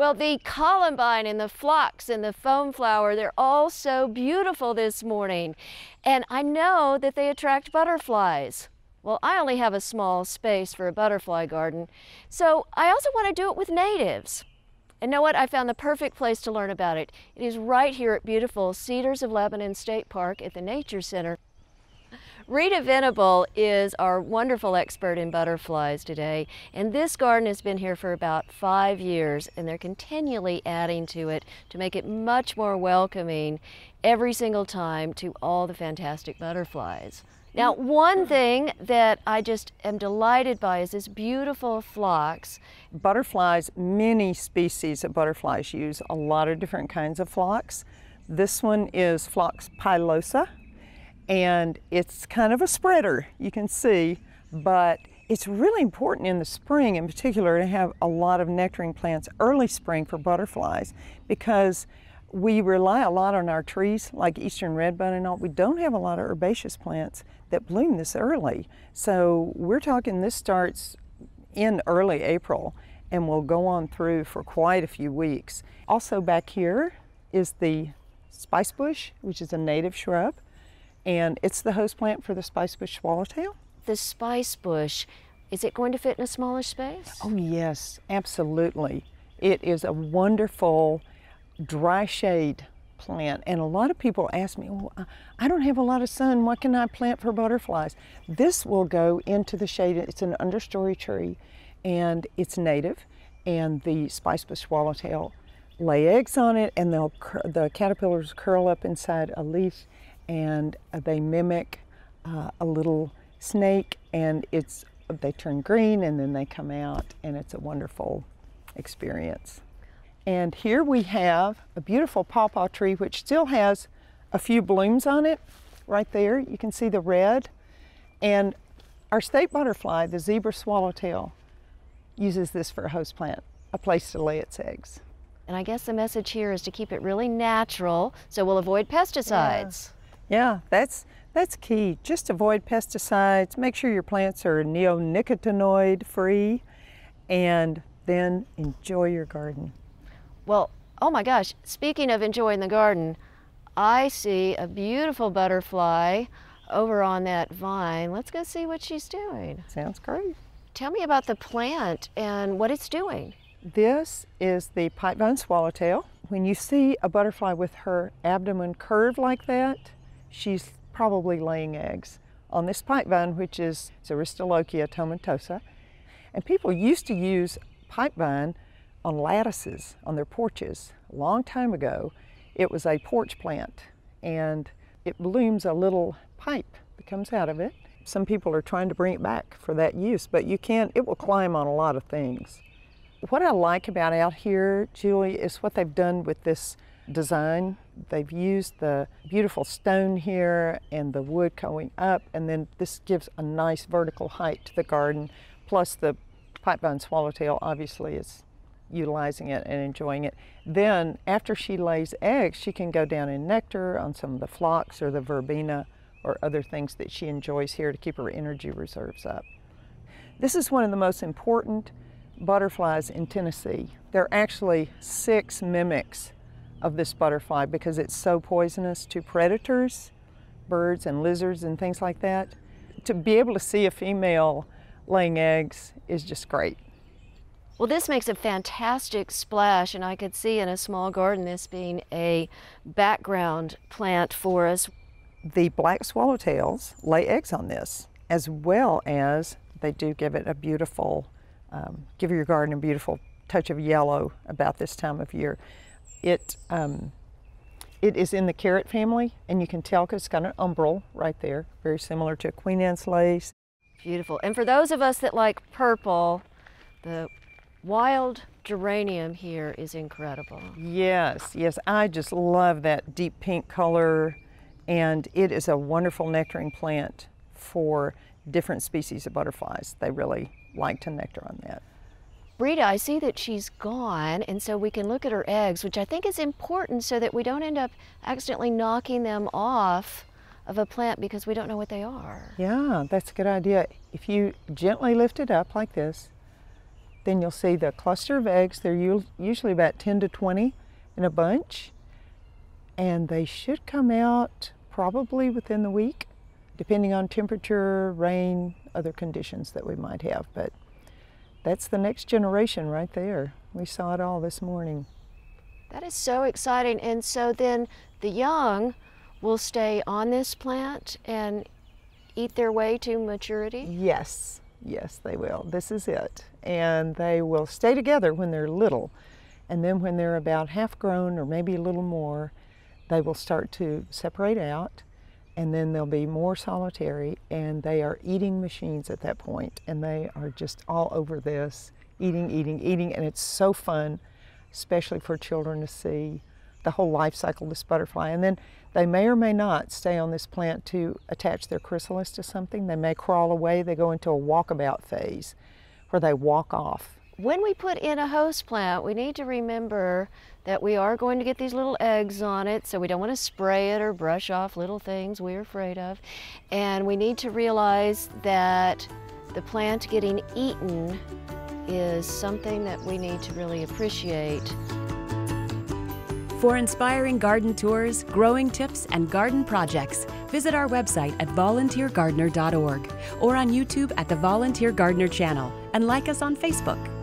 Well, the columbine and the phlox and the foam flower, they're all so beautiful this morning. And I know that they attract butterflies. Well, I only have a small space for a butterfly garden, so I also want to do it with natives. And know what? I found the perfect place to learn about it. It is right here at beautiful Cedars of Lebanon State Park at the Nature Center. Rita Venable is our wonderful expert in butterflies today, and this garden has been here for about five years, and they're continually adding to it to make it much more welcoming every single time to all the fantastic butterflies. Now, one thing that I just am delighted by is this beautiful flocks. Butterflies, many species of butterflies use a lot of different kinds of flocks. This one is Phlox pilosa and it's kind of a spreader, you can see, but it's really important in the spring in particular to have a lot of nectaring plants early spring for butterflies because we rely a lot on our trees like eastern redbud and all. We don't have a lot of herbaceous plants that bloom this early. So we're talking this starts in early April and will go on through for quite a few weeks. Also back here is the spice bush, which is a native shrub and it's the host plant for the spice bush swallowtail. The spice bush, is it going to fit in a smaller space? Oh, yes, absolutely. It is a wonderful dry shade plant. And a lot of people ask me, well, I don't have a lot of sun. What can I plant for butterflies? This will go into the shade. It's an understory tree and it's native. And the spice bush swallowtail lay eggs on it and the caterpillars curl up inside a leaf and they mimic uh, a little snake and it's they turn green and then they come out and it's a wonderful experience. And here we have a beautiful pawpaw tree which still has a few blooms on it right there. You can see the red. And our state butterfly, the zebra swallowtail, uses this for a host plant, a place to lay its eggs. And I guess the message here is to keep it really natural so we'll avoid pesticides. Yeah. Yeah, that's that's key. Just avoid pesticides. Make sure your plants are neonicotinoid free and then enjoy your garden. Well, oh my gosh, speaking of enjoying the garden, I see a beautiful butterfly over on that vine. Let's go see what she's doing. Sounds great. Tell me about the plant and what it's doing. This is the pipevine swallowtail. When you see a butterfly with her abdomen curved like that, she's probably laying eggs on this pipevine, vine, which is Aristolochia tomentosa. And people used to use pipevine vine on lattices on their porches. A long time ago, it was a porch plant and it blooms a little pipe that comes out of it. Some people are trying to bring it back for that use, but you can, it will climb on a lot of things. What I like about out here, Julie, is what they've done with this design they've used the beautiful stone here and the wood going up, and then this gives a nice vertical height to the garden. Plus, the pipevine swallowtail obviously is utilizing it and enjoying it. Then, after she lays eggs, she can go down in nectar on some of the flocks or the verbena or other things that she enjoys here to keep her energy reserves up. This is one of the most important butterflies in Tennessee. There are actually six mimics of this butterfly because it's so poisonous to predators, birds and lizards and things like that. To be able to see a female laying eggs is just great. Well, this makes a fantastic splash, and I could see in a small garden this being a background plant for us. The black swallowtails lay eggs on this, as well as they do give it a beautiful, um, give your garden a beautiful touch of yellow about this time of year it, um, it is in the carrot family, and you can tell because it's got an umbral right there, very similar to a Queen Anne's lace. Beautiful. And for those of us that like purple, the wild geranium here is incredible. Yes, yes. I just love that deep pink color, and it is a wonderful nectaring plant for different species of butterflies. They really like to nectar on that. Rita, I see that she's gone, and so we can look at her eggs, which I think is important so that we don't end up accidentally knocking them off of a plant because we don't know what they are. Yeah, that's a good idea. If you gently lift it up like this, then you'll see the cluster of eggs. They're usually about 10 to 20 in a bunch, and they should come out probably within the week, depending on temperature, rain, other conditions that we might have. But that's the next generation right there. We saw it all this morning. That is so exciting. And so then the young will stay on this plant and eat their way to maturity? Yes, yes, they will. This is it. And they will stay together when they're little. And then when they're about half grown or maybe a little more, they will start to separate out and then they'll be more solitary and they are eating machines at that point and they are just all over this eating eating eating and it's so fun especially for children to see the whole life cycle of this butterfly and then they may or may not stay on this plant to attach their chrysalis to something they may crawl away they go into a walkabout phase where they walk off when we put in a host plant, we need to remember that we are going to get these little eggs on it, so we don't want to spray it or brush off little things we're afraid of. And we need to realize that the plant getting eaten is something that we need to really appreciate. For inspiring garden tours, growing tips, and garden projects, visit our website at volunteergardener.org or on YouTube at the Volunteer Gardener channel and like us on Facebook.